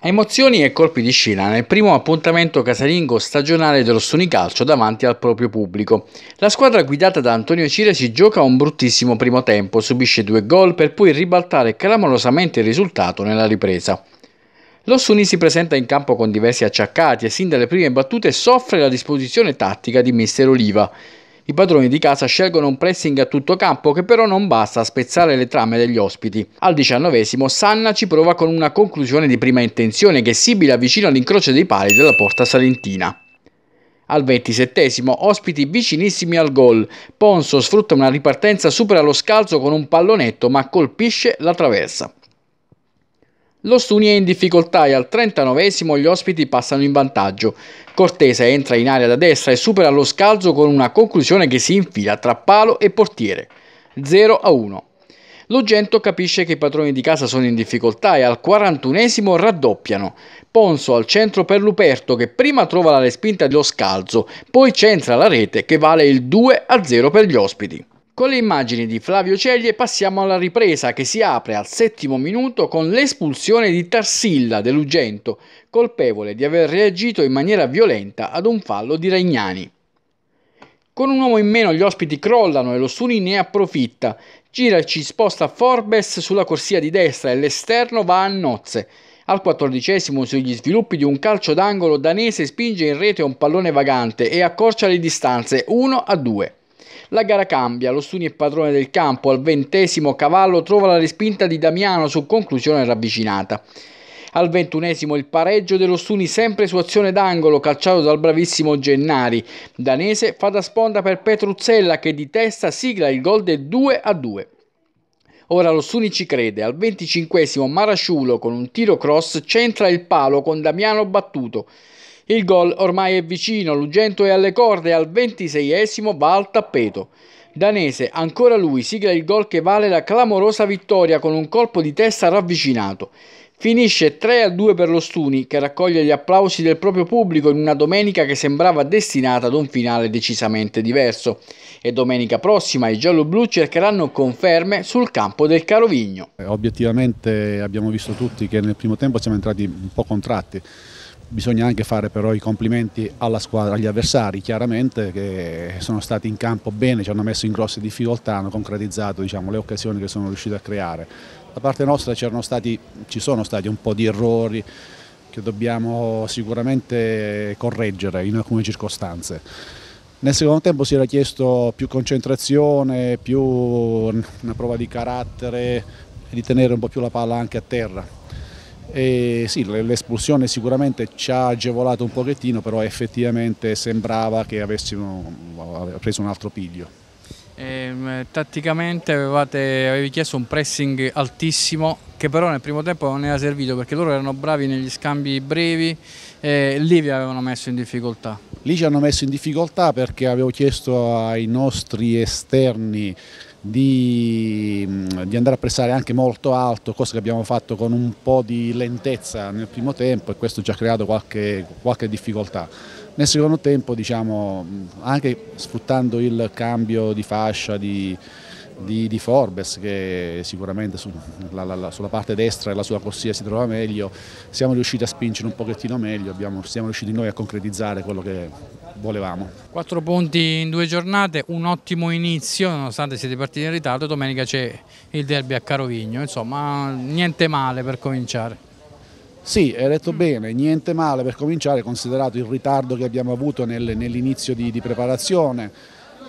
Emozioni e colpi di scena nel primo appuntamento casalingo stagionale dello Stonicalcio davanti al proprio pubblico. La squadra guidata da Antonio Cire si gioca un bruttissimo primo tempo, subisce due gol per poi ribaltare clamorosamente il risultato nella ripresa. Lo Suni si presenta in campo con diversi acciaccati e sin dalle prime battute soffre la disposizione tattica di mister Oliva. I padroni di casa scelgono un pressing a tutto campo che però non basta a spezzare le trame degli ospiti. Al diciannovesimo Sanna ci prova con una conclusione di prima intenzione che Sibila avvicina all'incrocio dei pali della porta salentina. Al ventisettesimo, ospiti vicinissimi al gol. Ponso sfrutta una ripartenza, supera lo scalzo con un pallonetto ma colpisce la traversa. Lo Stuni è in difficoltà e al 39esimo gli ospiti passano in vantaggio. Cortese entra in area da destra e supera lo scalzo con una conclusione che si infila tra palo e portiere. 0 a 1. Lugento capisce che i padroni di casa sono in difficoltà e al 41esimo raddoppiano. Ponzo al centro per Luperto che prima trova la respinta dello scalzo, poi centra la rete che vale il 2 a 0 per gli ospiti. Con le immagini di Flavio Ceglie passiamo alla ripresa che si apre al settimo minuto con l'espulsione di Tarsilla dell'Ugento, colpevole di aver reagito in maniera violenta ad un fallo di Regnani. Con un uomo in meno gli ospiti crollano e lo Suni ne approfitta. Giraci sposta Forbes sulla corsia di destra e l'esterno va a nozze. Al quattordicesimo sugli sviluppi di un calcio d'angolo danese spinge in rete un pallone vagante e accorcia le distanze 1 a 2. La gara cambia, lo Stuni è padrone del campo, al ventesimo cavallo trova la respinta di Damiano su conclusione ravvicinata. Al ventunesimo il pareggio dello Stuni sempre su azione d'angolo calciato dal bravissimo Gennari. Danese fa da sponda per Petruzzella che di testa sigla il gol del 2 a 2. Ora lo Stuni ci crede, al venticinquesimo Marasciulo con un tiro cross centra il palo con Damiano battuto. Il gol ormai è vicino, Lugento è alle corde, e al 26esimo va al tappeto. Danese, ancora lui, sigla il gol che vale la clamorosa vittoria con un colpo di testa ravvicinato. Finisce 3-2 per lo Stuni, che raccoglie gli applausi del proprio pubblico in una domenica che sembrava destinata ad un finale decisamente diverso. E domenica prossima i gialloblu cercheranno conferme sul campo del Carovigno. Obiettivamente abbiamo visto tutti che nel primo tempo siamo entrati un po' contratti Bisogna anche fare però i complimenti alla squadra, agli avversari chiaramente che sono stati in campo bene, ci hanno messo in grosse difficoltà, hanno concretizzato diciamo, le occasioni che sono riusciti a creare. Da parte nostra stati, ci sono stati un po' di errori che dobbiamo sicuramente correggere in alcune circostanze. Nel secondo tempo si era chiesto più concentrazione, più una prova di carattere, e di tenere un po' più la palla anche a terra e sì, l'espulsione sicuramente ci ha agevolato un pochettino, però effettivamente sembrava che avessimo preso un altro piglio. E, ehm, tatticamente avevate, avevi chiesto un pressing altissimo che però nel primo tempo non era servito perché loro erano bravi negli scambi brevi e lì vi avevano messo in difficoltà. Lì ci hanno messo in difficoltà perché avevo chiesto ai nostri esterni di, di, andare a pressare anche molto alto, cosa che abbiamo fatto con un po' di lentezza nel primo tempo e questo ci ha creato qualche, qualche difficoltà. Nel secondo tempo, diciamo, anche sfruttando il cambio di fascia, di, di, di Forbes che sicuramente su, la, la, sulla parte destra della sua corsia si trova meglio, siamo riusciti a spingere un pochettino meglio, abbiamo, siamo riusciti noi a concretizzare quello che volevamo. Quattro punti in due giornate, un ottimo inizio nonostante siete partiti in ritardo, domenica c'è il derby a Carovigno, insomma niente male per cominciare. Sì, hai detto bene, niente male per cominciare considerato il ritardo che abbiamo avuto nel, nell'inizio di, di preparazione,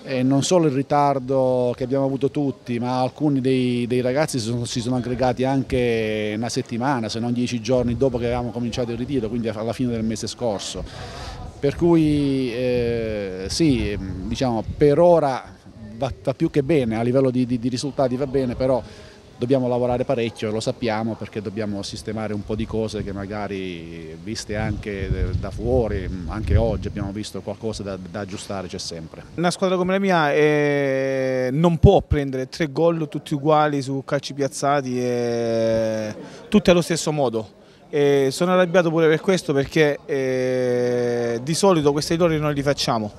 eh, non solo il ritardo che abbiamo avuto tutti, ma alcuni dei, dei ragazzi si sono, si sono, aggregati anche una settimana, se non dieci giorni dopo che avevamo cominciato il ritiro, quindi alla fine del mese scorso. Per cui eh, sì, diciamo, per ora va, va, più che bene, a livello di, di, di risultati va bene, però dobbiamo lavorare parecchio, lo sappiamo perché dobbiamo sistemare un po' di cose che magari viste anche eh, da fuori, mm, anche oggi abbiamo visto qualcosa da, da aggiustare, c'è sempre. Una squadra come la mia eh, non può prendere tre gol tutti uguali su calci piazzati, e... tutti allo stesso modo. E sono arrabbiato pure per questo perché eh, di solito questi errori non li facciamo,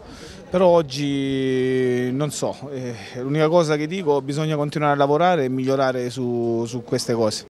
però oggi non so, eh, l'unica cosa che dico è che bisogna continuare a lavorare e migliorare su, su queste cose.